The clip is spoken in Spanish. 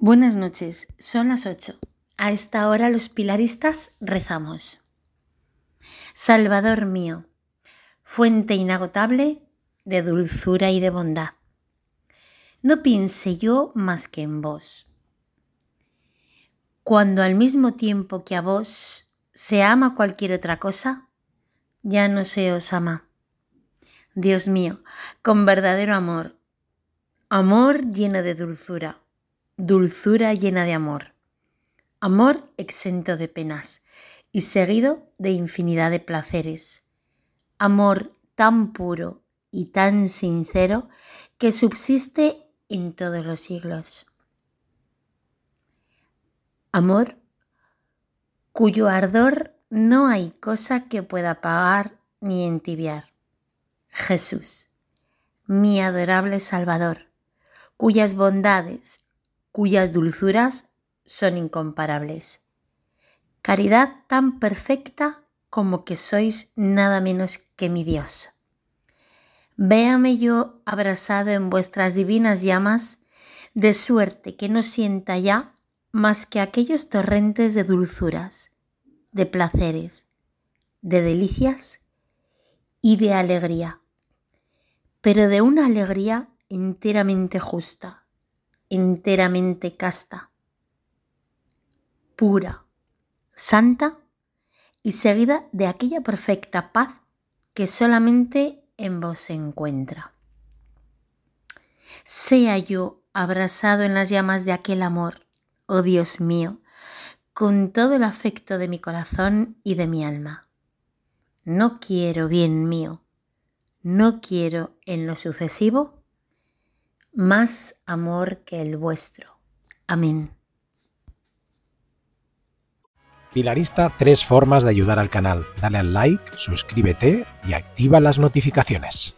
Buenas noches, son las 8. A esta hora los pilaristas rezamos. Salvador mío, fuente inagotable de dulzura y de bondad. No piense yo más que en vos. Cuando al mismo tiempo que a vos se ama cualquier otra cosa, ya no se os ama. Dios mío, con verdadero amor, amor lleno de dulzura dulzura llena de amor, amor exento de penas y seguido de infinidad de placeres, amor tan puro y tan sincero que subsiste en todos los siglos. Amor cuyo ardor no hay cosa que pueda apagar ni entibiar. Jesús, mi adorable Salvador, cuyas bondades cuyas dulzuras son incomparables. Caridad tan perfecta como que sois nada menos que mi Dios. Véame yo abrazado en vuestras divinas llamas, de suerte que no sienta ya más que aquellos torrentes de dulzuras, de placeres, de delicias y de alegría, pero de una alegría enteramente justa, enteramente casta, pura, santa y seguida de aquella perfecta paz que solamente en vos se encuentra. Sea yo abrazado en las llamas de aquel amor, oh Dios mío, con todo el afecto de mi corazón y de mi alma. No quiero bien mío, no quiero en lo sucesivo más amor que el vuestro. Amén. Pilarista, tres formas de ayudar al canal. Dale al like, suscríbete y activa las notificaciones.